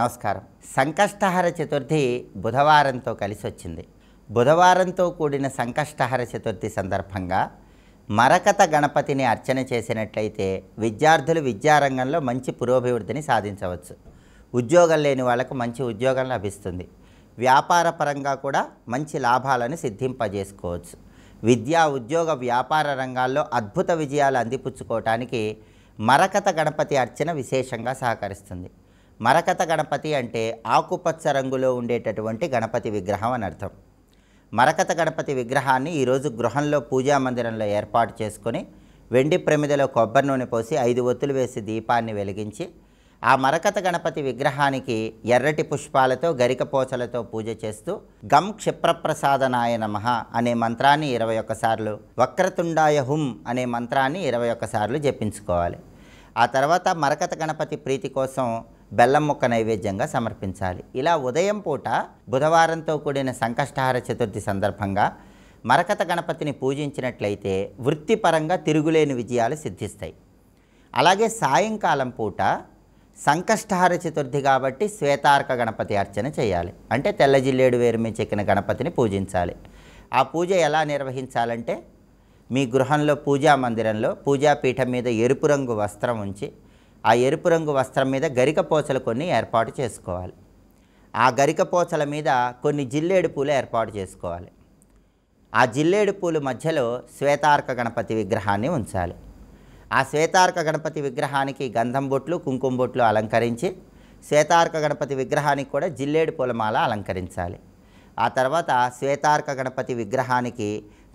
నమస్కారం సంకష్టహర చతుర్థి బుధవారంతో కలిసి వచ్చింది బుధవారంతో కూడిన సంకష్టహర చతుర్థి సందర్భంగా మరకత గణపతిని అర్చన చేసినట్లయితే విద్యార్థులు విద్యారంగంలో మంచి పురోభివృద్ధిని సాధించవచ్చు ఉద్యోగం లేని వాళ్ళకు మంచి ఉద్యోగం లభిస్తుంది వ్యాపార పరంగా కూడా మంచి లాభాలను సిద్ధింపజేసుకోవచ్చు విద్యా ఉద్యోగ వ్యాపార రంగాల్లో అద్భుత విజయాలు అందిపుచ్చుకోవటానికి మరకత గణపతి అర్చన విశేషంగా సహకరిస్తుంది మరకత గణపతి అంటే ఆకుపచ్చ రంగులో ఉండేటటువంటి గణపతి విగ్రహం అని అర్థం మరకత గణపతి విగ్రహాన్ని ఈరోజు గృహంలో పూజా మందిరంలో ఏర్పాటు చేసుకొని వెండి ప్రమిదలో కొబ్బరి నూనె పోసి ఐదు ఒత్తులు వేసి దీపాన్ని వెలిగించి ఆ మరకత గణపతి విగ్రహానికి ఎర్రటి పుష్పాలతో పోచలతో పూజ చేస్తూ గం క్షిప్రప్రసాదనాయ నమ అనే మంత్రాన్ని ఇరవై ఒక్కసార్లు వక్రతుండాయ హుం అనే మంత్రాన్ని ఇరవై ఒక్కసార్లు జపించుకోవాలి ఆ తర్వాత మరకత గణపతి ప్రీతి కోసం బెల్లం ముక్క నైవేద్యంగా సమర్పించాలి ఇలా ఉదయం పూట బుధవారంతో కూడిన సంకష్టహార చతుర్థి సందర్భంగా మరకత గణపతిని పూజించినట్లయితే వృత్తిపరంగా తిరుగులేని విజయాలు సిద్ధిస్తాయి అలాగే సాయంకాలం పూట సంకష్టహార చతుర్థి కాబట్టి శ్వేతార్క గణపతి అర్చన చేయాలి అంటే తెల్ల జిల్లేడు మీద చెక్కిన గణపతిని పూజించాలి ఆ పూజ ఎలా నిర్వహించాలంటే మీ గృహంలో పూజా మందిరంలో పూజాపీఠం మీద ఎరుపు రంగు వస్త్రం ఉంచి ఆ ఎరుపు రంగు వస్త్రం మీద గరిక పోచలు కొన్ని ఏర్పాటు చేసుకోవాలి ఆ గరిక పోచల మీద కొన్ని జిల్లేడు పూలు ఏర్పాటు చేసుకోవాలి ఆ జిల్లేడు పూలు మధ్యలో శ్వేతార్క గణపతి విగ్రహాన్ని ఉంచాలి ఆ శ్వేతార్క గణపతి విగ్రహానికి గంధం బొట్లు కుంకుమ బొట్లు అలంకరించి శ్వేతార్క గణపతి విగ్రహానికి కూడా జిల్లేడు పూలమాల అలంకరించాలి ఆ తర్వాత శ్వేతార్క గణపతి విగ్రహానికి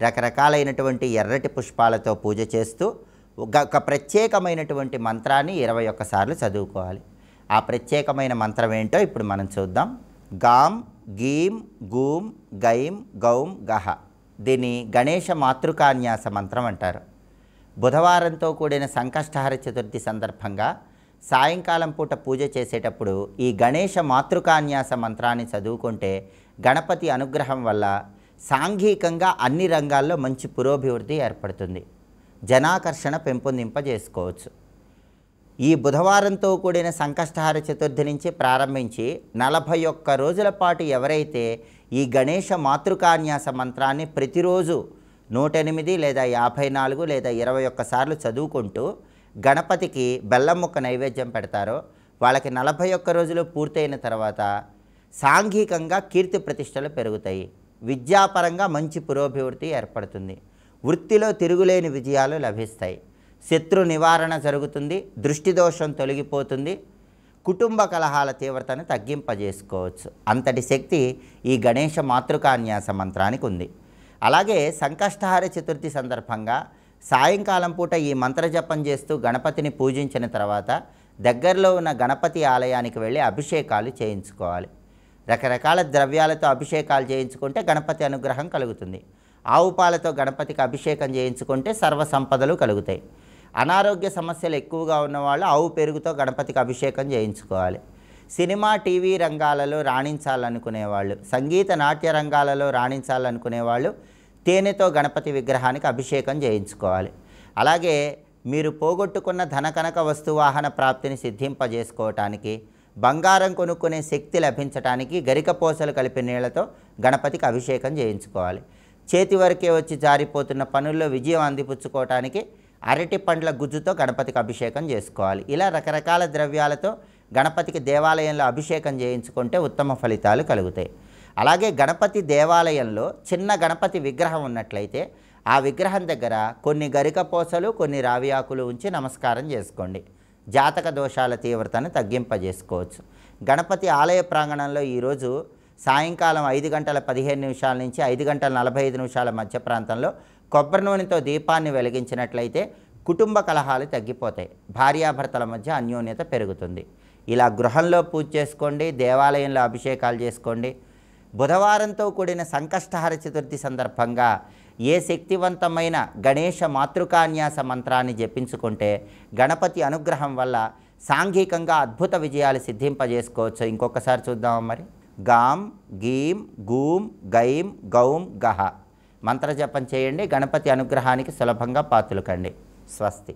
రకరకాలైనటువంటి ఎర్రటి పుష్పాలతో పూజ చేస్తూ ఒక ప్రత్యేకమైనటువంటి మంత్రాన్ని ఇరవై ఒక్కసార్లు చదువుకోవాలి ఆ ప్రత్యేకమైన మంత్రం ఏంటో ఇప్పుడు మనం చూద్దాం గాం గీం గూం గైం గౌం గహ దీన్ని గణేష మాతృకాన్యాస మంత్రం అంటారు బుధవారంతో కూడిన సంకష్టహర చతుర్థి సందర్భంగా సాయంకాలం పూట పూజ చేసేటప్పుడు ఈ గణేష మాతృకాన్యాస మంత్రాన్ని చదువుకుంటే గణపతి అనుగ్రహం వల్ల సాంఘికంగా అన్ని రంగాల్లో మంచి పురోభివృద్ధి ఏర్పడుతుంది జనాకర్షణ పెంపొందింపజేసుకోవచ్చు ఈ బుధవారంతో కూడిన సంకష్టహార చతుర్థి నుంచి ప్రారంభించి నలభై ఒక్క రోజుల పాటు ఎవరైతే ఈ గణేష మాతృకాన్యాస మంత్రాన్ని ప్రతిరోజు నూట ఎనిమిది లేదా యాభై నాలుగు లేదా ఇరవై ఒక్కసార్లు చదువుకుంటూ గణపతికి బెల్లం ముక్క నైవేద్యం పెడతారో వాళ్ళకి నలభై ఒక్క రోజులు పూర్తయిన తర్వాత సాంఘికంగా కీర్తి ప్రతిష్టలు పెరుగుతాయి విద్యాపరంగా మంచి పురోభివృద్ధి ఏర్పడుతుంది వృత్తిలో తిరుగులేని విజయాలు లభిస్తాయి శత్రు నివారణ జరుగుతుంది దృష్టి దోషం తొలగిపోతుంది కుటుంబ కలహాల తీవ్రతను తగ్గింపజేసుకోవచ్చు అంతటి శక్తి ఈ గణేష మాతృకాన్యాస మంత్రానికి ఉంది అలాగే సంకష్టహార చతుర్థి సందర్భంగా సాయంకాలం పూట ఈ మంత్రజపం చేస్తూ గణపతిని పూజించిన తర్వాత దగ్గరలో ఉన్న గణపతి ఆలయానికి వెళ్ళి అభిషేకాలు చేయించుకోవాలి రకరకాల ద్రవ్యాలతో అభిషేకాలు చేయించుకుంటే గణపతి అనుగ్రహం కలుగుతుంది ఆవు పాలతో గణపతికి అభిషేకం చేయించుకుంటే సర్వ సంపదలు కలుగుతాయి అనారోగ్య సమస్యలు ఎక్కువగా ఉన్నవాళ్ళు ఆవు పెరుగుతో గణపతికి అభిషేకం చేయించుకోవాలి సినిమా టీవీ రంగాలలో రాణించాలనుకునేవాళ్ళు సంగీత నాట్య రంగాలలో రాణించాలనుకునేవాళ్ళు తేనెతో గణపతి విగ్రహానికి అభిషేకం చేయించుకోవాలి అలాగే మీరు పోగొట్టుకున్న ధనకనక వస్తువాహన ప్రాప్తిని సిద్ధింపజేసుకోవటానికి బంగారం కొనుక్కునే శక్తి లభించటానికి గరిక పూసలు కలిపి నీళ్లతో గణపతికి అభిషేకం చేయించుకోవాలి చేతి వరకే వచ్చి జారిపోతున్న పనుల్లో విజయం అందిపుచ్చుకోవటానికి అరటి పండ్ల గుజ్జుతో గణపతికి అభిషేకం చేసుకోవాలి ఇలా రకరకాల ద్రవ్యాలతో గణపతికి దేవాలయంలో అభిషేకం చేయించుకుంటే ఉత్తమ ఫలితాలు కలుగుతాయి అలాగే గణపతి దేవాలయంలో చిన్న గణపతి విగ్రహం ఉన్నట్లయితే ఆ విగ్రహం దగ్గర కొన్ని గరిక పోసలు కొన్ని రావి ఆకులు ఉంచి నమస్కారం చేసుకోండి జాతక దోషాల తీవ్రతను తగ్గింపజేసుకోవచ్చు గణపతి ఆలయ ప్రాంగణంలో ఈరోజు సాయంకాలం ఐదు గంటల పదిహేను నిమిషాల నుంచి ఐదు గంటల నలభై ఐదు నిమిషాల మధ్య ప్రాంతంలో కొబ్బరి నూనెతో దీపాన్ని వెలిగించినట్లయితే కుటుంబ కలహాలు తగ్గిపోతాయి భార్యాభర్తల మధ్య అన్యోన్యత పెరుగుతుంది ఇలా గృహంలో పూజ చేసుకోండి దేవాలయంలో అభిషేకాలు చేసుకోండి బుధవారంతో కూడిన సంకష్టహర చతుర్థి సందర్భంగా ఏ శక్తివంతమైన గణేష మాతృకాన్యాస మంత్రాన్ని జపించుకుంటే గణపతి అనుగ్రహం వల్ల సాంఘికంగా అద్భుత విజయాలు సిద్ధింపజేసుకోవచ్చు ఇంకొకసారి చూద్దాం మరి గాం గీం గూం గైం గౌం గహ మంత్రజపం చేయండి గణపతి అనుగ్రహానికి సులభంగా పాతులకండి స్వస్తి